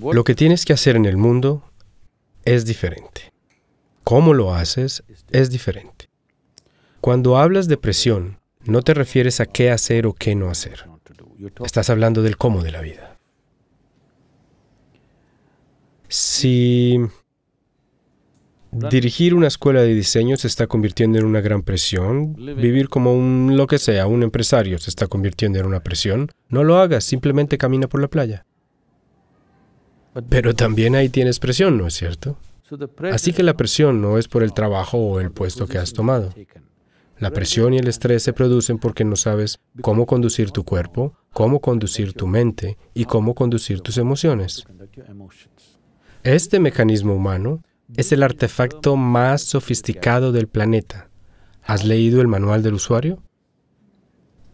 Lo que tienes que hacer en el mundo es diferente. Cómo lo haces es diferente. Cuando hablas de presión, no te refieres a qué hacer o qué no hacer. Estás hablando del cómo de la vida. Si dirigir una escuela de diseño se está convirtiendo en una gran presión, vivir como un lo que sea, un empresario se está convirtiendo en una presión, no lo hagas, simplemente camina por la playa. Pero también ahí tienes presión, ¿no es cierto? Así que la presión no es por el trabajo o el puesto que has tomado. La presión y el estrés se producen porque no sabes cómo conducir tu cuerpo, cómo conducir tu mente y cómo conducir tus emociones. Este mecanismo humano es el artefacto más sofisticado del planeta. ¿Has leído el manual del usuario?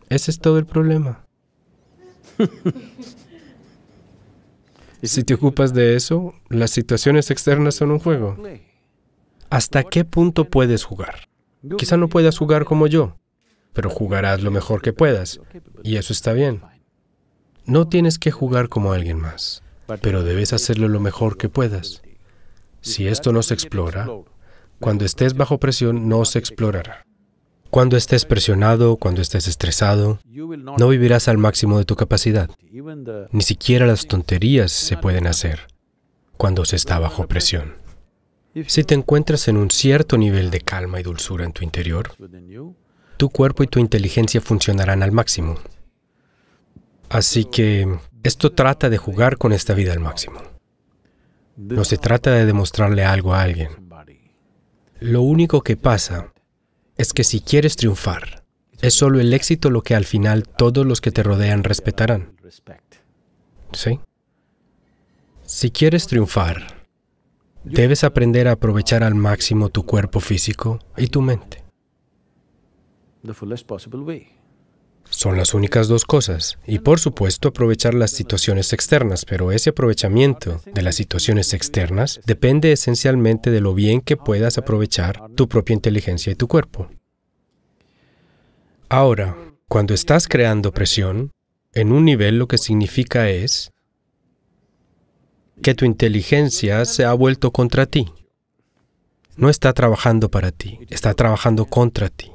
Ese es todo el problema. Si te ocupas de eso, las situaciones externas son un juego. ¿Hasta qué punto puedes jugar? Quizá no puedas jugar como yo, pero jugarás lo mejor que puedas, y eso está bien. No tienes que jugar como alguien más, pero debes hacerlo lo mejor que puedas. Si esto no se explora, cuando estés bajo presión no se explorará. Cuando estés presionado, cuando estés estresado, no vivirás al máximo de tu capacidad. Ni siquiera las tonterías se pueden hacer cuando se está bajo presión. Si te encuentras en un cierto nivel de calma y dulzura en tu interior, tu cuerpo y tu inteligencia funcionarán al máximo. Así que esto trata de jugar con esta vida al máximo. No se trata de demostrarle algo a alguien. Lo único que pasa es que si quieres triunfar, es solo el éxito lo que al final todos los que te rodean respetarán. ¿Sí? Si quieres triunfar, debes aprender a aprovechar al máximo tu cuerpo físico y tu mente. Son las únicas dos cosas. Y por supuesto aprovechar las situaciones externas, pero ese aprovechamiento de las situaciones externas depende esencialmente de lo bien que puedas aprovechar tu propia inteligencia y tu cuerpo. Ahora, cuando estás creando presión, en un nivel lo que significa es que tu inteligencia se ha vuelto contra ti. No está trabajando para ti, está trabajando contra ti.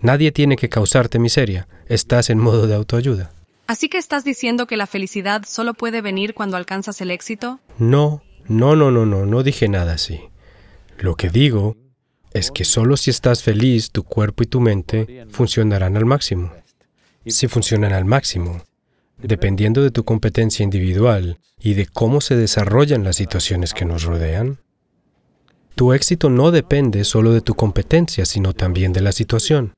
Nadie tiene que causarte miseria. Estás en modo de autoayuda. ¿Así que estás diciendo que la felicidad solo puede venir cuando alcanzas el éxito? No, no, no, no, no, no dije nada así. Lo que digo es que solo si estás feliz, tu cuerpo y tu mente funcionarán al máximo. Si funcionan al máximo, dependiendo de tu competencia individual y de cómo se desarrollan las situaciones que nos rodean, tu éxito no depende solo de tu competencia, sino también de la situación.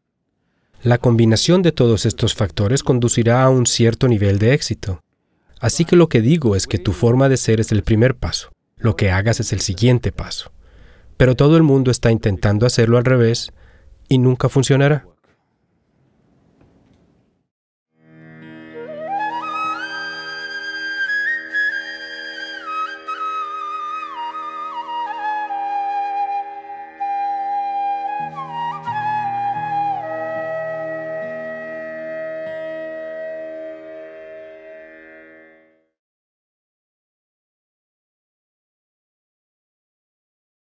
La combinación de todos estos factores conducirá a un cierto nivel de éxito. Así que lo que digo es que tu forma de ser es el primer paso, lo que hagas es el siguiente paso. Pero todo el mundo está intentando hacerlo al revés y nunca funcionará.